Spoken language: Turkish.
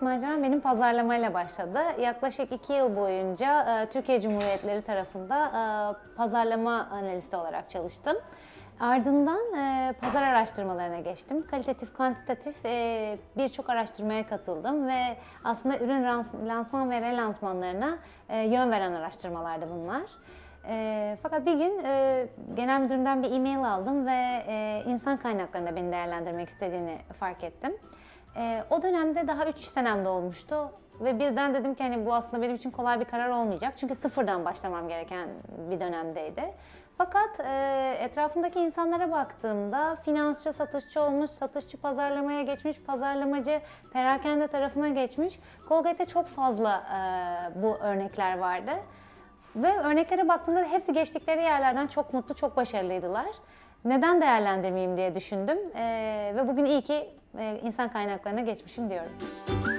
büyük maceram benim pazarlamayla başladı. Yaklaşık iki yıl boyunca e, Türkiye Cumhuriyetleri tarafında e, pazarlama analisti olarak çalıştım. Ardından e, pazar araştırmalarına geçtim. Kalitatif, kantitatif e, birçok araştırmaya katıldım ve aslında ürün lansman ve relansmanlarına e, yön veren araştırmalardı bunlar. E, fakat bir gün e, genel müdürümden bir e-mail aldım ve e, insan kaynaklarında beni değerlendirmek istediğini fark ettim. Ee, o dönemde daha 3 senemde olmuştu. Ve birden dedim ki hani bu aslında benim için kolay bir karar olmayacak. Çünkü sıfırdan başlamam gereken bir dönemdeydi. Fakat e, etrafındaki insanlara baktığımda finansçı satışçı olmuş, satışçı pazarlamaya geçmiş, pazarlamacı perakende tarafına geçmiş. Colgate'de çok fazla e, bu örnekler vardı. Ve örneklere baktığımda hepsi geçtikleri yerlerden çok mutlu, çok başarılıydılar neden değerlendirmeyeyim diye düşündüm. E, ve bugün iyi ki e, insan kaynaklarına geçmişim diyorum.